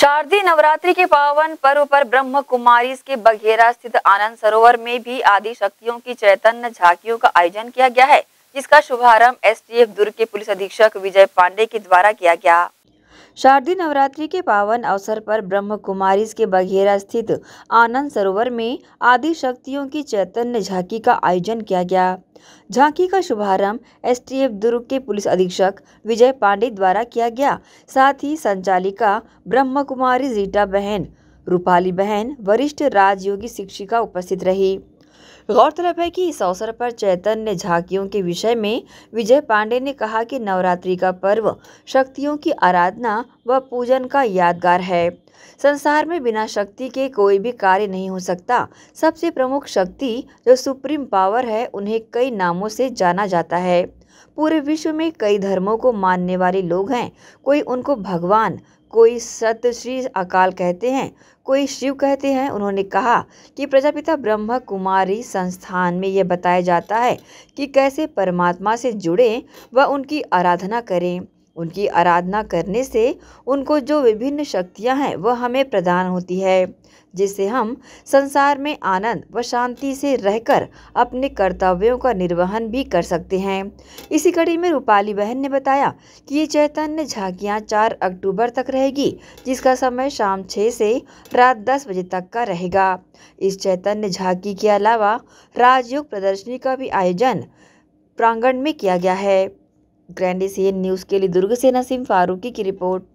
शारदीय नवरात्रि के पावन पर्व पर ब्रह्म कुमारी के बघेरा स्थित आनंद सरोवर में भी आदि शक्तियों की चैतन्य झांकियों का आयोजन किया गया है जिसका शुभारंभ एसटीएफ दुर्ग के पुलिस अधीक्षक विजय पांडे के द्वारा किया गया शारदीय नवरात्रि के पावन अवसर पर ब्रह्म कुमारी के बघेरा स्थित आनंद सरोवर में आदि शक्तियों की चैतन्य झांकी का आयोजन किया गया झांकी का शुभारंभ एसटीएफ दुर्ग के पुलिस अधीक्षक विजय पांडे द्वारा किया गया साथ ही संचालिका ब्रह्म कुमारी जीटा बहन रूपाली बहन वरिष्ठ राजयोगी शिक्षिका उपस्थित रही गौरतलब है कि इस अवसर पर चैतन्य झांकियों के विषय में विजय पांडे ने कहा कि नवरात्रि का पर्व शक्तियों की आराधना व पूजन का यादगार है संसार में बिना शक्ति के कोई भी कार्य नहीं हो सकता सबसे प्रमुख शक्ति जो सुप्रीम पावर है उन्हें कई नामों से जाना जाता है पूरे विश्व में कई धर्मों को मानने वाले लोग हैं कोई उनको भगवान कोई सत्य श्री अकाल कहते हैं कोई शिव कहते हैं उन्होंने कहा कि प्रजापिता ब्रह्म कुमारी संस्थान में यह बताया जाता है कि कैसे परमात्मा से जुड़ें व उनकी आराधना करें उनकी आराधना करने से उनको जो विभिन्न शक्तियाँ हैं वह हमें प्रदान होती है जिससे हम संसार में आनंद व शांति से रहकर अपने कर्तव्यों का निर्वहन भी कर सकते हैं इसी कड़ी में रूपाली बहन ने बताया कि ये चैतन्य झांकियाँ चार अक्टूबर तक रहेगी जिसका समय शाम 6 से रात दस बजे तक का रहेगा इस चैतन्य झांकी के अलावा राजयोग प्रदर्शनी का भी आयोजन प्रांगण में किया गया है ग्रैंडी सी न्यूज़ के लिए दुर्गसेना सिंह फारूकी की रिपोर्ट